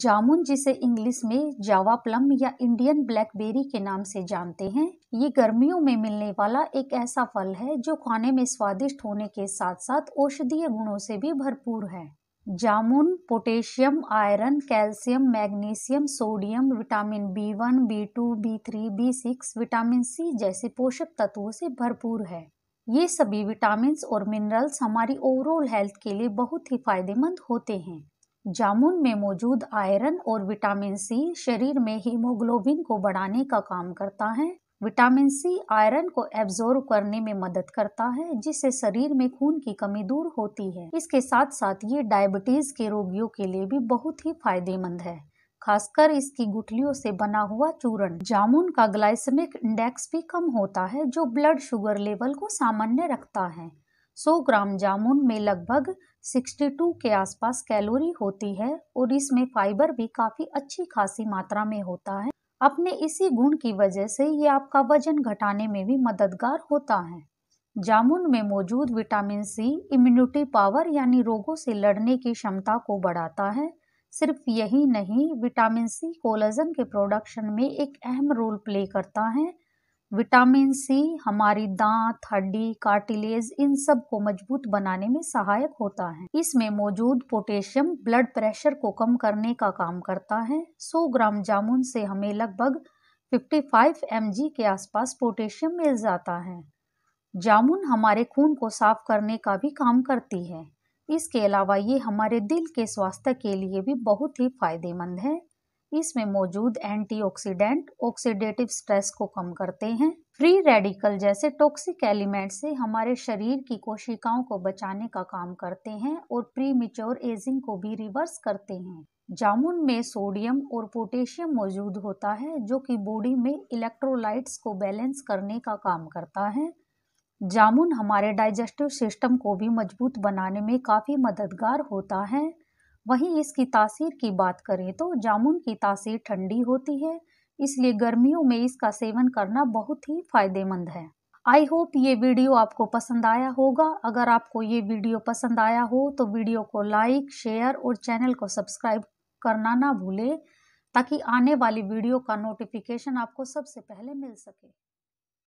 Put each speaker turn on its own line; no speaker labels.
जामुन जिसे इंग्लिश में Java plum या इंडियन ब्लैकबेरी के नाम से जानते हैं ये गर्मियों में मिलने वाला एक ऐसा फल है जो खाने में स्वादिष्ट होने के साथ साथ औषधीय गुणों से भी भरपूर है जामुन potassium iron calcium magnesium sodium vitamin B one B two B three B six vitamin C जैसे पोषक तत्वों से भरपूर है ये सभी विटामिन और मिनरल्स हमारी ओवरऑल हेल्थ के लिए बहुत ही फायदेमंद होते हैं जामुन में मौजूद आयरन और विटामिन सी शरीर में हीमोग्लोबिन को बढ़ाने का काम करता है विटामिन सी आयरन को एब्जोर्व करने में मदद करता है जिससे शरीर में खून की कमी दूर होती है इसके साथ साथ ये डायबिटीज के रोगियों के लिए भी बहुत ही फायदेमंद है खासकर इसकी गुठलियों से बना हुआ चूर्ण जामुन का ग्लाइसमिक इंडेक्स भी कम होता है जो ब्लड शुगर लेवल को सामान्य रखता है 100 ग्राम जामुन में लगभग 62 के आसपास कैलोरी होती है और इसमें फाइबर भी काफ़ी अच्छी खासी मात्रा में होता है अपने इसी गुण की वजह से ये आपका वजन घटाने में भी मददगार होता है जामुन में मौजूद विटामिन सी इम्यूनिटी पावर यानी रोगों से लड़ने की क्षमता को बढ़ाता है सिर्फ यही नहीं विटामिन सी कोलेजन के प्रोडक्शन में एक अहम रोल प्ले करता है विटामिन सी हमारी दांत हड्डी कार्टिलेज इन सब को मजबूत बनाने में सहायक होता है इसमें मौजूद पोटेशियम ब्लड प्रेशर को कम करने का काम करता है 100 ग्राम जामुन से हमें लगभग 55 एम के आसपास पोटेशियम मिल जाता है जामुन हमारे खून को साफ करने का भी काम करती है इसके अलावा ये हमारे दिल के स्वास्थ्य के लिए भी बहुत ही फायदेमंद है इसमें मौजूद एंटीऑक्सीडेंट ऑक्सीडेटिव स्ट्रेस को कम करते हैं फ्री रेडिकल जैसे टॉक्सिक एलिमेंट से हमारे शरीर की कोशिकाओं को बचाने का काम करते हैं और प्री मिच्योर एजिंग को भी रिवर्स करते हैं जामुन में सोडियम और पोटेशियम मौजूद होता है जो कि बॉडी में इलेक्ट्रोलाइट्स को बैलेंस करने का काम करता है जामुन हमारे डाइजेस्टिव सिस्टम को भी मजबूत बनाने में काफ़ी मददगार होता है वहीं इसकी तासीर की बात करें तो जामुन की तासीर ठंडी होती है इसलिए गर्मियों में इसका सेवन करना बहुत ही फायदेमंद है आई होप ये वीडियो आपको पसंद आया होगा अगर आपको ये वीडियो पसंद आया हो तो वीडियो को लाइक शेयर और चैनल को सब्सक्राइब करना ना भूलें ताकि आने वाली वीडियो का नोटिफिकेशन आपको सबसे पहले मिल सके